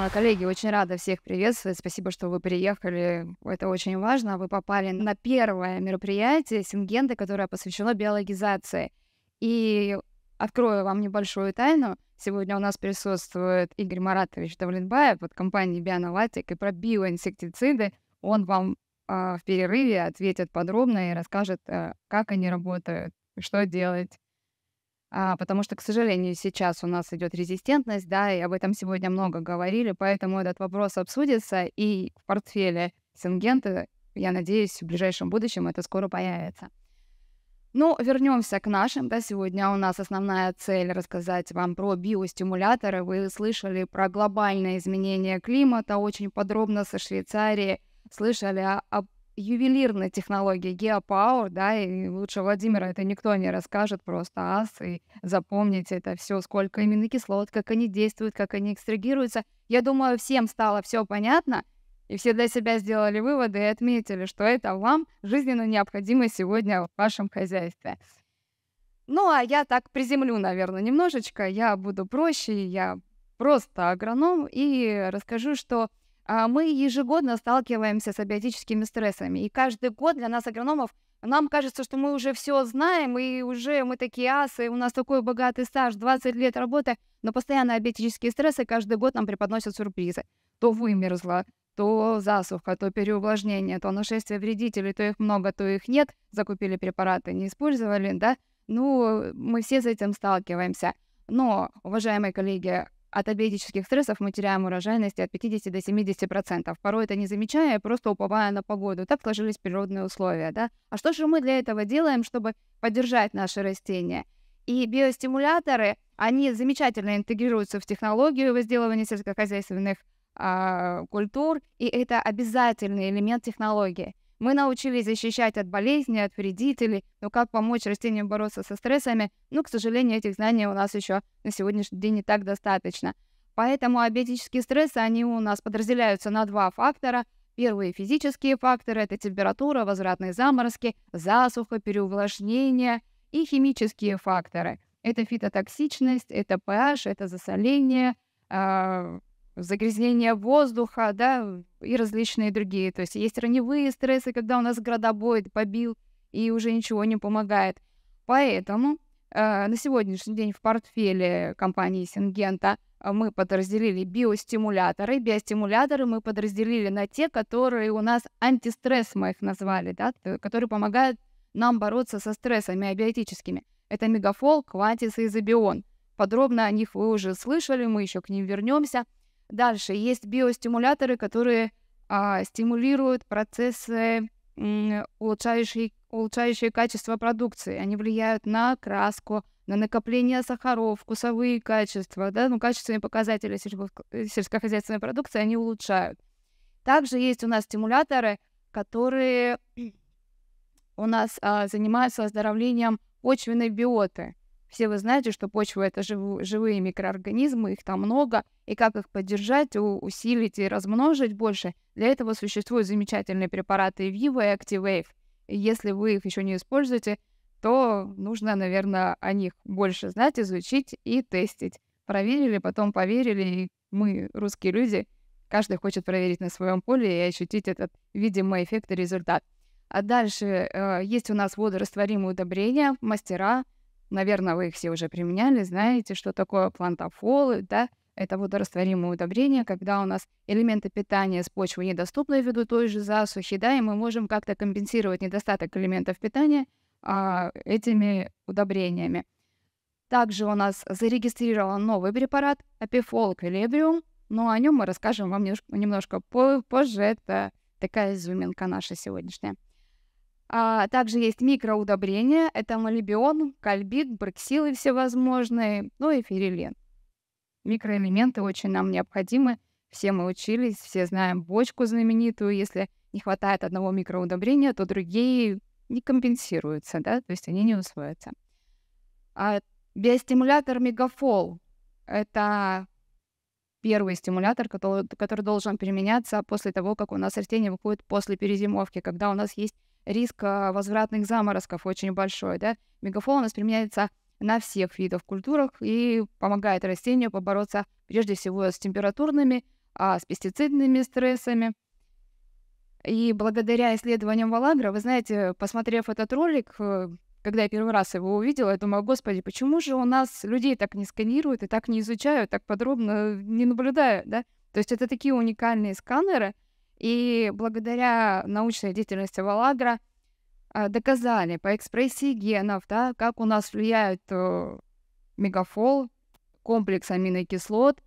А, коллеги, очень рада всех приветствовать. Спасибо, что вы приехали. Это очень важно. Вы попали на первое мероприятие Сингенды, которое посвящено биологизации. И открою вам небольшую тайну. Сегодня у нас присутствует Игорь Маратович Давлетбаев от компании Bioanalytic, и про биоинсектициды он вам э, в перерыве ответит подробно и расскажет, э, как они работают, что делать. А, потому что, к сожалению, сейчас у нас идет резистентность, да, и об этом сегодня много говорили, поэтому этот вопрос обсудится, и в портфеле Сингента, я надеюсь, в ближайшем будущем это скоро появится. Ну, вернемся к нашим. Да, сегодня у нас основная цель рассказать вам про биостимуляторы. Вы слышали про глобальное изменение климата очень подробно со Швейцарии, слышали об ювелирная технология Geopower, да, и лучше Владимира это никто не расскажет, просто ас, и запомните это все, сколько именно кислот, как они действуют, как они экстрагируются. Я думаю, всем стало все понятно, и все для себя сделали выводы и отметили, что это вам жизненно необходимо сегодня в вашем хозяйстве. Ну, а я так приземлю, наверное, немножечко. Я буду проще, я просто агроном, и расскажу, что а, мы ежегодно сталкиваемся с абиотическими стрессами. И каждый год для нас, агрономов, нам кажется, что мы уже все знаем, и уже мы такие асы, у нас такой богатый стаж, 20 лет работы, но постоянно абиотические стрессы каждый год нам преподносят сюрпризы. То вымерзла, то засуха, то переувлажнение, то нашествие вредителей, то их много, то их нет, закупили препараты, не использовали, да? Ну, мы все с этим сталкиваемся. Но, уважаемые коллеги, от абиотических стрессов мы теряем урожайность от 50 до 70 процентов, порой это не замечая, а просто уповая на погоду. Так сложились природные условия, да? А что же мы для этого делаем, чтобы поддержать наши растения? И биостимуляторы, они замечательно интегрируются в технологию возделывания сельскохозяйственных а, культур, и это обязательный элемент технологии. Мы научились защищать от болезней, от вредителей, но как помочь растениям бороться со стрессами, ну, к сожалению, этих знаний у нас еще на сегодняшний день не так достаточно. Поэтому абиотические стрессы, они у нас подразделяются на два фактора. Первые физические факторы – это температура, возвратные заморозки, засуха, переувлажнение и химические факторы. Это фитотоксичность, это pH, это засоление, э, загрязнение воздуха, да, и различные другие. То есть есть раневые стрессы, когда у нас градобоид побил, и уже ничего не помогает. Поэтому э, на сегодняшний день в портфеле компании Сингента э, мы подразделили биостимуляторы. Биостимуляторы мы подразделили на те, которые у нас антистресс, мы их назвали, да, которые помогают нам бороться со стрессами абиотическими. Это мегафол, кватис и изобион. Подробно о них вы уже слышали, мы еще к ним вернемся. Дальше есть биостимуляторы, которые а, стимулируют процессы, м, улучшающие, улучшающие качество продукции. Они влияют на краску, на накопление сахаров, вкусовые качества, да, ну, качественные показатели сельско э, сельскохозяйственной продукции они улучшают. Также есть у нас стимуляторы, которые у нас а, занимаются оздоровлением почвенной биоты. Все вы знаете, что почва — это жив, живые микроорганизмы, их там много, и как их поддержать, усилить и размножить больше. Для этого существуют замечательные препараты Viva и Activave. И если вы их еще не используете, то нужно, наверное, о них больше знать, изучить и тестить. Проверили, потом поверили, и мы, русские люди, каждый хочет проверить на своем поле и ощутить этот видимый эффект и результат. А дальше э, есть у нас водорастворимые удобрения, мастера — Наверное, вы их все уже применяли, знаете, что такое плантофолы, да? Это водорастворимое удобрение, когда у нас элементы питания с почвы недоступны ввиду той же засухи, да, и мы можем как-то компенсировать недостаток элементов питания а, этими удобрениями. Также у нас зарегистрирован новый препарат Апифол Калибриум, но о нем мы расскажем вам немножко позже. Это такая изюминка наша сегодняшняя. А, также есть микроудобрения, это молибион, кальбит, брексилы всевозможные, ну и ферилен. Микроэлементы очень нам необходимы. Все мы учились, все знаем бочку знаменитую. Если не хватает одного микроудобрения, то другие не компенсируются, да, то есть они не усвоятся. А биостимулятор Мегафол — это первый стимулятор, который, который должен применяться после того, как у нас растение выходит после перезимовки, когда у нас есть риск а, возвратных заморозков очень большой, да. Мегафон у нас применяется на всех видах культурах и помогает растению побороться прежде всего с температурными, а с пестицидными стрессами. И благодаря исследованиям Валагра, вы знаете, посмотрев этот ролик, э, когда я первый раз его увидела, я думаю, господи, почему же у нас людей так не сканируют и так не изучают, так подробно не наблюдают, да? То есть это такие уникальные сканеры — и благодаря научной деятельности Валадра а, доказали по экспрессии генов, да, как у нас влияет э, мегафол, комплекс аминокислот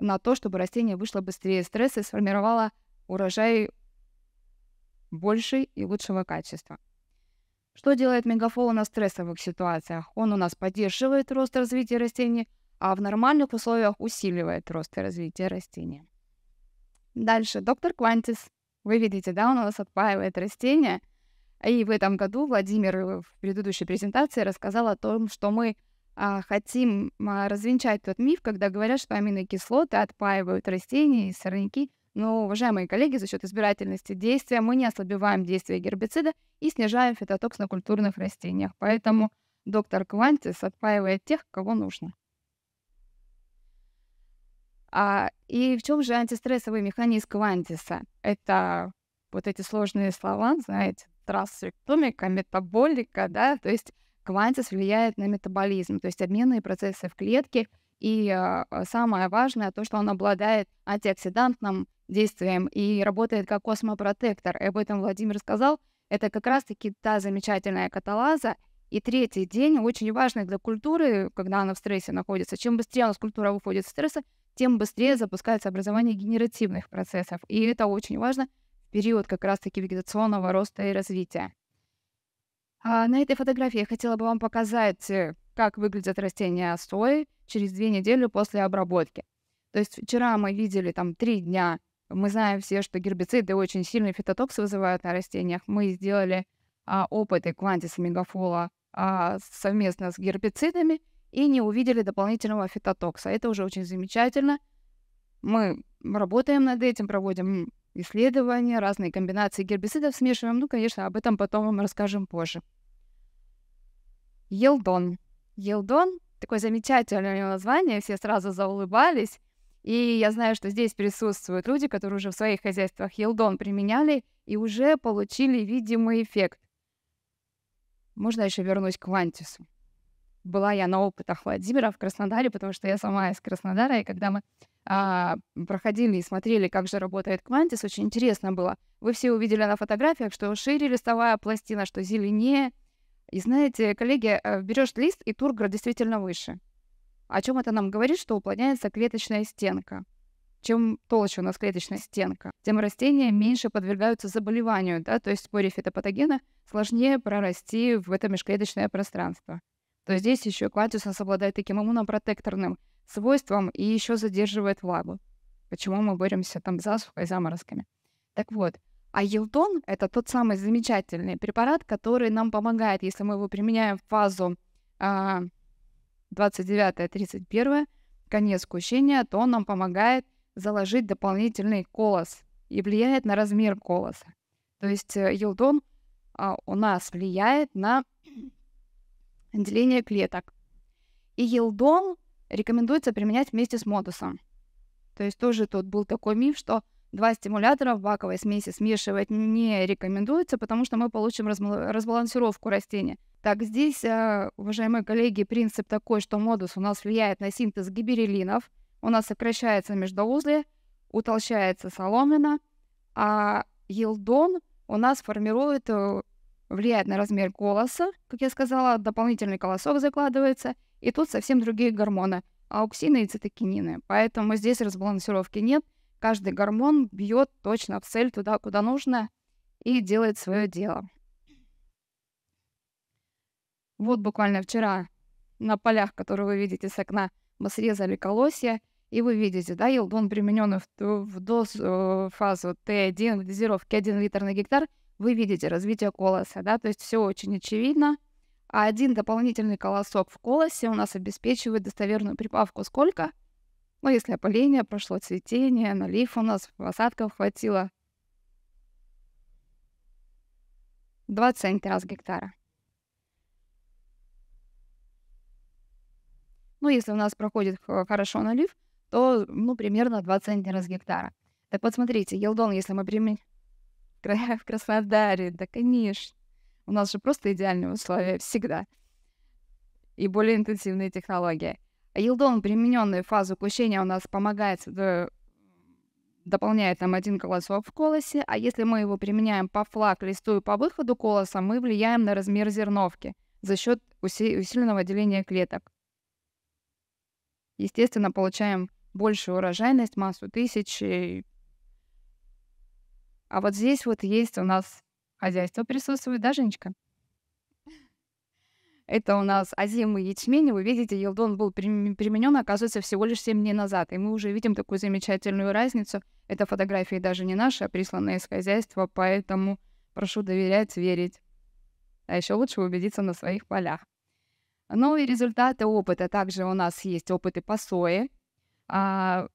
на то, чтобы растение вышло быстрее стресса и сформировало урожай больше и лучшего качества. Что делает мегафол на стрессовых ситуациях? Он у нас поддерживает рост развития растений, а в нормальных условиях усиливает рост и развитие растения. Дальше доктор Квантис. Вы видите, да, он у нас отпаивает растения. И в этом году Владимир э, в предыдущей презентации рассказал о том, что мы а, хотим а, развенчать тот миф, когда говорят, что аминокислоты отпаивают растения и сорняки. Но, уважаемые коллеги, за счет избирательности действия мы не ослабеваем действие гербицида и снижаем фитотокс на культурных растениях. Поэтому доктор Квантис отпаивает тех, кого нужно. А, и в чем же антистрессовый механизм Квантиса? Это вот эти сложные слова, знаете, трансфектомика, метаболика, да, то есть============================================================================================================================================================================================================================================================================================================================================================================================== влияет на метаболизм, то то, есть обменные процессы в в клетке. И и а, И а, самое важное что он обладает антиоксидантным действием работает как как Об этом Владимир Это раз та замечательная каталаза. третий день очень важный для культуры, когда она стрессе находится. Чем быстрее у нас культура стресса, тем быстрее запускается образование генеративных процессов. И это очень важно в период как раз-таки вегетационного роста и развития. А на этой фотографии я хотела бы вам показать, э, как выглядят растения сои через две недели после обработки. То есть вчера мы видели там три дня. Мы знаем все, что гербициды очень сильный фитотокс вызывают на растениях. Мы сделали а, опыты квантиса мегафола а, совместно с гербицидами – и не увидели дополнительного фитотокса. Это уже очень замечательно. Мы работаем над этим, проводим исследования, разные комбинации гербицидов смешиваем. Ну, конечно, об этом потом вам расскажем позже. Елдон. Елдон — такое замечательное название, все сразу заулыбались. И я знаю, что здесь присутствуют люди, которые уже в своих хозяйствах елдон применяли и уже получили видимый эффект. Можно еще вернусь к Вантису была я на опытах Владимира в Краснодаре, потому что я сама из Краснодара, и когда мы а, проходили и смотрели, как же работает Квантис, очень интересно было. Вы все увидели на фотографиях, что шире листовая пластина, что зеленее. И знаете, коллеги, э, берешь лист, и тургор действительно выше. О чем это нам говорит, что уплотняется клеточная стенка. Чем толще у нас клеточная стенка, тем растения меньше подвергаются заболеванию, да, то есть споре фитопатогена сложнее прорасти в это межклеточное пространство то здесь еще Кладиусас обладает таким иммунопротекторным свойством и еще задерживает влагу. Почему мы боремся там с засухой, заморозками. Так вот, а Елдон — это тот самый замечательный препарат, который нам помогает, если мы его применяем в фазу а, 29-31, конец кущения, то он нам помогает заложить дополнительный колос и влияет на размер колоса. То есть э, елдон а, у нас влияет на деление клеток. И елдон рекомендуется применять вместе с модусом. То есть тоже тут был такой миф, что два стимулятора в баковой смеси смешивать не рекомендуется, потому что мы получим разбалансировку растения. Так, здесь, э, уважаемые коллеги, принцип такой, что модус у нас влияет на синтез гиберелинов, у нас сокращается междоузлие, утолщается соломина, а елдон у нас формирует э, влияет на размер голоса, как я сказала, дополнительный колосок закладывается, и тут совсем другие гормоны, ауксины и цитокинины. Поэтому здесь разбалансировки нет, каждый гормон бьет точно в цель туда, куда нужно, и делает свое дело. Вот буквально вчера на полях, которые вы видите с окна, мы срезали колосья, и вы видите, да, елдон, примененный в, в доз, э, фазу Т1 дозировки дозировке 1 литр на гектар – вы видите развитие колоса, да, то есть все очень очевидно. А один дополнительный колосок в колосе у нас обеспечивает достоверную прибавку сколько? Ну, если опыление прошло, цветение, налив у нас, осадков хватило. 2 центра с гектара. Ну, если у нас проходит э, хорошо налив, то, ну, примерно 2 центнера с гектара. Так вот, смотрите, елдон, если мы примем в Краснодаре, да, конечно. У нас же просто идеальные условия всегда. И более интенсивные технологии. А Елдон, примененный в фазу кущения, у нас помогает, э, дополняет нам один колосок в колосе, а если мы его применяем по флаг, листу и по выходу колоса, мы влияем на размер зерновки за счет усиленного деления клеток. Естественно, получаем большую урожайность, массу тысяч, а вот здесь вот есть у нас хозяйство присутствует, да, Женечка? Это у нас озимый ячмень. Вы видите, елдон был применен, оказывается, всего лишь 7 дней назад. И мы уже видим такую замечательную разницу. Это фотографии даже не наши, а присланные из хозяйства, поэтому прошу доверять, верить. А еще лучше убедиться на своих полях. Ну и результаты опыта. Также у нас есть опыты по сое. А,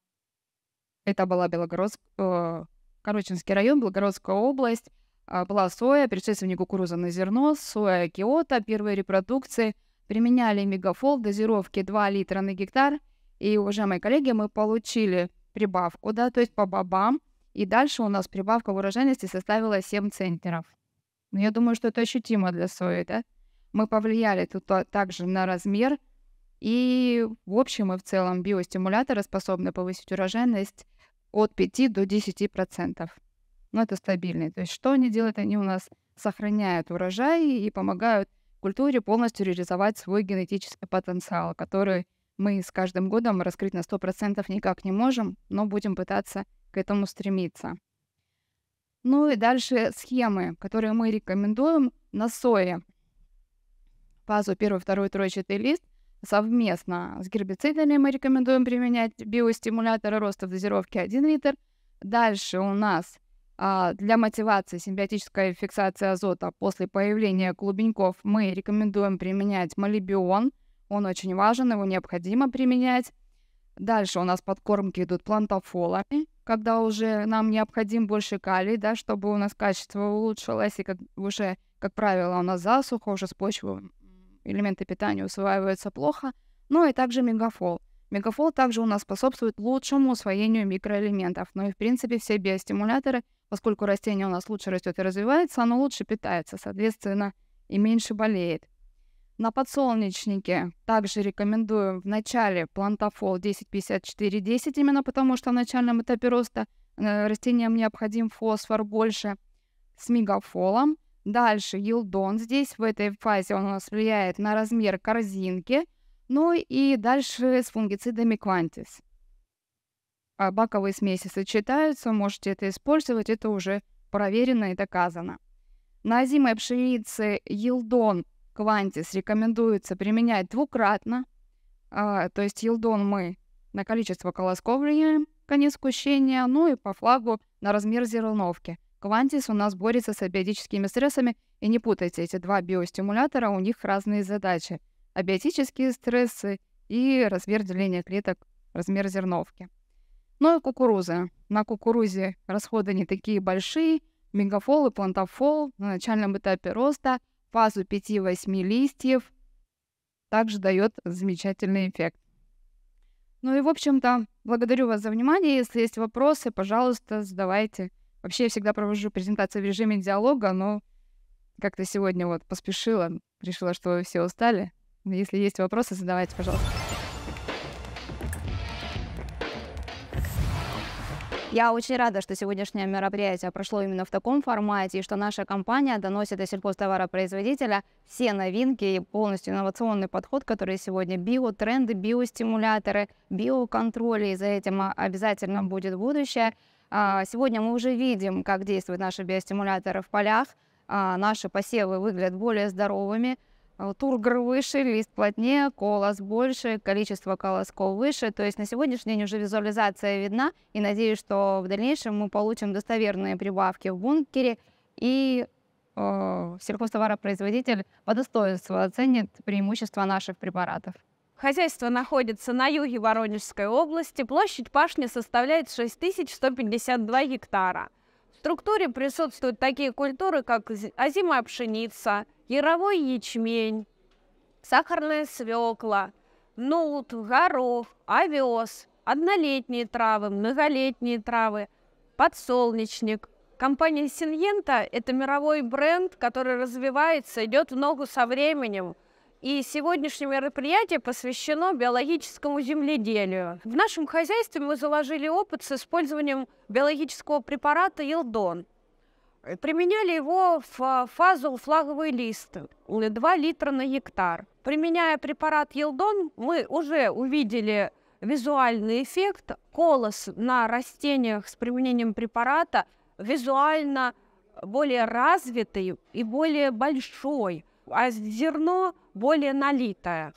это была Белогорск, э, Корочинский район, Благородская область. А, была соя, предшественник кукуруза на зерно, соя Киота, первые репродукции. Применяли мегафол дозировки 2 литра на гектар. И, уважаемые коллеги, мы получили прибавку, да, то есть по бабам. И дальше у нас прибавка в урожайности составила 7 центнеров. Но ну, я думаю, что это ощутимо для сои, да? Мы повлияли тут также на размер. И в общем и в целом биостимуляторы способны повысить урожайность от 5 до 10%. Но ну, это стабильный. То есть что они делают? Они у нас сохраняют урожай и помогают культуре полностью реализовать свой генетический потенциал, который мы с каждым годом раскрыть на 100% никак не можем, но будем пытаться к этому стремиться. Ну и дальше схемы, которые мы рекомендуем на сое. Фазу 1, 2, 3, 4 лист совместно с гербицидами мы рекомендуем применять биостимуляторы роста в дозировке 1 литр. Дальше у нас а, для мотивации симбиотическая фиксация азота после появления клубеньков мы рекомендуем применять молибион. Он очень важен, его необходимо применять. Дальше у нас подкормки идут плантофолами, когда уже нам необходим больше калий, да, чтобы у нас качество улучшилось, и как уже, как правило, у нас засуха, уже с почвы элементы питания усваиваются плохо, но и также мегафол. Мегафол также у нас способствует лучшему усвоению микроэлементов, но и в принципе все биостимуляторы, поскольку растение у нас лучше растет и развивается, оно лучше питается, соответственно, и меньше болеет. На подсолнечнике также рекомендуем в начале плантофол 105410, именно потому что в начальном этапе роста э, растениям необходим фосфор больше с мегафолом. Дальше Йилдон здесь, в этой фазе он у нас влияет на размер корзинки. Ну и дальше с фунгицидами квантис. А баковые смеси сочетаются, можете это использовать, это уже проверено и доказано. На зимой пшенице Йилдон квантис рекомендуется применять двукратно. А, то есть Йилдон мы на количество колосков влияем, конец кущения, ну и по флагу на размер зерновки – Квантис у нас борется с абиотическими стрессами, и не путайте, эти два биостимулятора, у них разные задачи. Абиотические стрессы и размер деления клеток, размер зерновки. Ну и кукуруза. На кукурузе расходы не такие большие. Мегафол и плантофол на начальном этапе роста фазу 5-8 листьев также дает замечательный эффект. Ну и, в общем-то, благодарю вас за внимание. Если есть вопросы, пожалуйста, задавайте. Вообще я всегда провожу презентации в режиме диалога, но как-то сегодня вот поспешила, решила, что вы все устали. Если есть вопросы, задавайте, пожалуйста. Я очень рада, что сегодняшнее мероприятие прошло именно в таком формате, и что наша компания доносит до сельхозтоваропроизводителя все новинки и полностью инновационный подход, который сегодня биотренды, биостимуляторы, биоконтроль, и за этим а, обязательно будет будущее. А, сегодня мы уже видим, как действуют наши биостимуляторы в полях. А, наши посевы выглядят более здоровыми. А, Тургр выше, лист плотнее, колос больше, количество колосков выше. То есть на сегодняшний день уже визуализация видна. И надеюсь, что в дальнейшем мы получим достоверные прибавки в бункере. И э, сельхозтоваропроизводитель по достоинству оценит преимущества наших препаратов. Хозяйство находится на юге Воронежской области. Площадь пашни составляет 6152 гектара. В структуре присутствуют такие культуры, как озимая пшеница, яровой ячмень, сахарная свекла, нут, горох, овес, однолетние травы, многолетние травы, подсолнечник. Компания Синьента – это мировой бренд, который развивается, идет в ногу со временем – и сегодняшнее мероприятие посвящено биологическому земледелию. В нашем хозяйстве мы заложили опыт с использованием биологического препарата Илдон. Применяли его в а, фазу флаговый лист, 2 литра на гектар. Применяя препарат Елдон, мы уже увидели визуальный эффект. Колос на растениях с применением препарата визуально более развитый и более большой – а зерно более налитое.